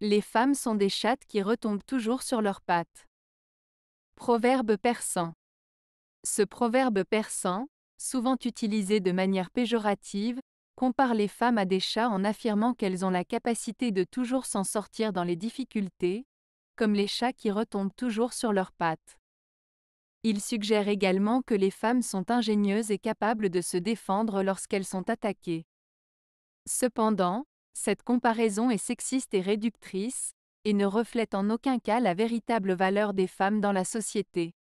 Les femmes sont des chattes qui retombent toujours sur leurs pattes. Proverbe persan. Ce proverbe persan, souvent utilisé de manière péjorative, compare les femmes à des chats en affirmant qu'elles ont la capacité de toujours s'en sortir dans les difficultés, comme les chats qui retombent toujours sur leurs pattes. Il suggère également que les femmes sont ingénieuses et capables de se défendre lorsqu'elles sont attaquées. Cependant, cette comparaison est sexiste et réductrice, et ne reflète en aucun cas la véritable valeur des femmes dans la société.